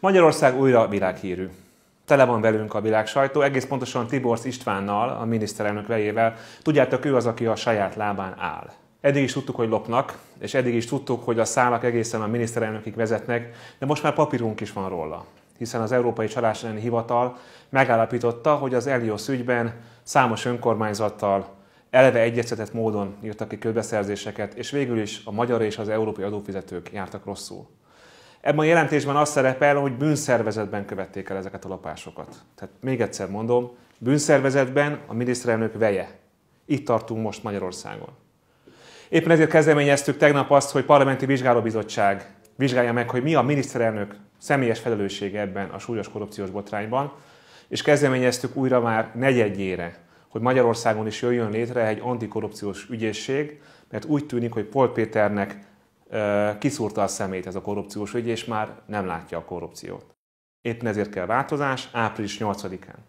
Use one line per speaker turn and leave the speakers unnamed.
Magyarország újra világhírű. Tele van velünk a világ sajtó, egész pontosan Tiborsz Istvánnal, a miniszterelnök vejével. Tudjátok, ő az, aki a saját lábán áll. Eddig is tudtuk, hogy lopnak, és eddig is tudtuk, hogy a szálak egészen a miniszterelnökig vezetnek, de most már papírunk is van róla hiszen az Európai Csalás elleni Hivatal megállapította, hogy az Elios ügyben számos önkormányzattal eleve egyeztetett módon írtak ki közbeszerzéseket, és végül is a magyar és az európai adófizetők jártak rosszul. Ebben a jelentésben az szerepel, hogy bűnszervezetben követték el ezeket a lapásokat. Tehát még egyszer mondom, bűnszervezetben a miniszterelnök veje. Itt tartunk most Magyarországon. Éppen ezért kezdeményeztük tegnap azt, hogy parlamenti vizsgálóbizottság vizsgálja meg, hogy mi a miniszterelnök személyes felelőssége ebben a súlyos korrupciós botrányban, és kezdeményeztük újra már negyedjére, hogy Magyarországon is jöjjön létre egy antikorrupciós ügyészség, mert úgy tűnik, hogy Pol Péternek kiszúrta a szemét ez a korrupciós ügy, és már nem látja a korrupciót. Éppen ezért kell változás április 8-án.